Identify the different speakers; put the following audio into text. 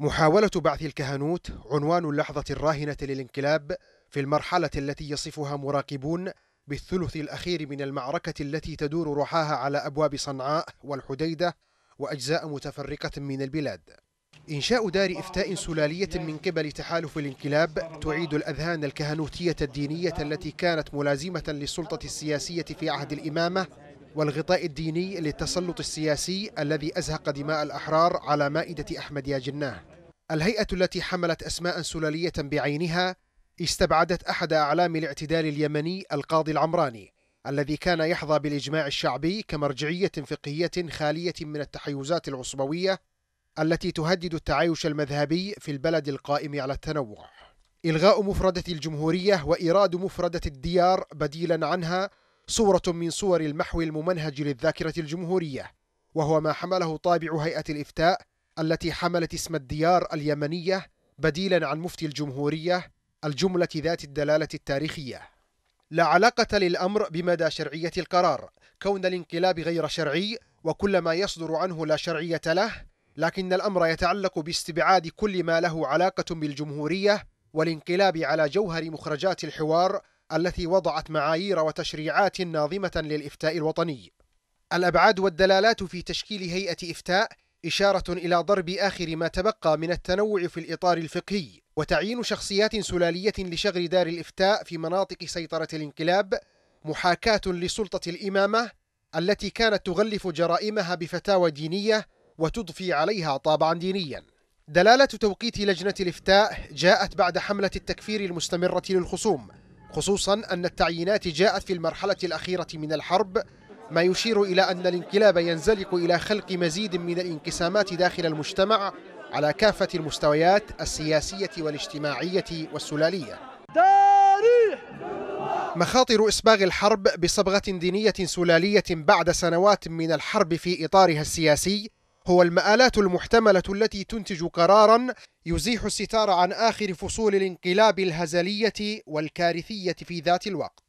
Speaker 1: محاولة بعث الكهنوت عنوان اللحظة الراهنة للانقلاب في المرحلة التي يصفها مراقبون بالثلث الأخير من المعركة التي تدور رحاها على أبواب صنعاء والحديدة وأجزاء متفرقة من البلاد إنشاء دار إفتاء سلالية من قبل تحالف الانقلاب تعيد الأذهان الكهنوتية الدينية التي كانت ملازمة للسلطة السياسية في عهد الإمامة والغطاء الديني للتسلط السياسي الذي أزهق دماء الأحرار على مائدة أحمد يا جناه الهيئة التي حملت أسماء سلالية بعينها استبعدت أحد أعلام الاعتدال اليمني القاضي العمراني الذي كان يحظى بالإجماع الشعبي كمرجعية فقهية خالية من التحيزات العصبوية التي تهدد التعايش المذهبي في البلد القائم على التنوع إلغاء مفردة الجمهورية وإيراد مفردة الديار بديلا عنها صورة من صور المحو الممنهج للذاكرة الجمهورية وهو ما حمله طابع هيئة الإفتاء التي حملت اسم الديار اليمنية بديلا عن مفتي الجمهورية الجملة ذات الدلالة التاريخية لا علاقة للأمر بمدى شرعية القرار كون الانقلاب غير شرعي وكل ما يصدر عنه لا شرعية له لكن الأمر يتعلق باستبعاد كل ما له علاقة بالجمهورية والانقلاب على جوهر مخرجات الحوار التي وضعت معايير وتشريعات ناظمة للإفتاء الوطني. الأبعاد والدلالات في تشكيل هيئة إفتاء إشارة إلى ضرب آخر ما تبقى من التنوع في الإطار الفقهي، وتعيين شخصيات سلالية لشغل دار الإفتاء في مناطق سيطرة الانقلاب، محاكاة لسلطة الإمامة التي كانت تغلف جرائمها بفتاوى دينية وتضفي عليها طابعا دينيا. دلالة توقيت لجنة الإفتاء جاءت بعد حملة التكفير المستمرة للخصوم، خصوصا أن التعيينات جاءت في المرحلة الأخيرة من الحرب ما يشير إلى أن الانقلاب ينزلق إلى خلق مزيد من الانقسامات داخل المجتمع على كافة المستويات السياسية والاجتماعية والسلالية مخاطر إسباغ الحرب بصبغة دينية سلالية بعد سنوات من الحرب في إطارها السياسي هو المآلات المحتملة التي تنتج قرارا يزيح الستار عن آخر فصول الانقلاب الهزلية والكارثية في ذات الوقت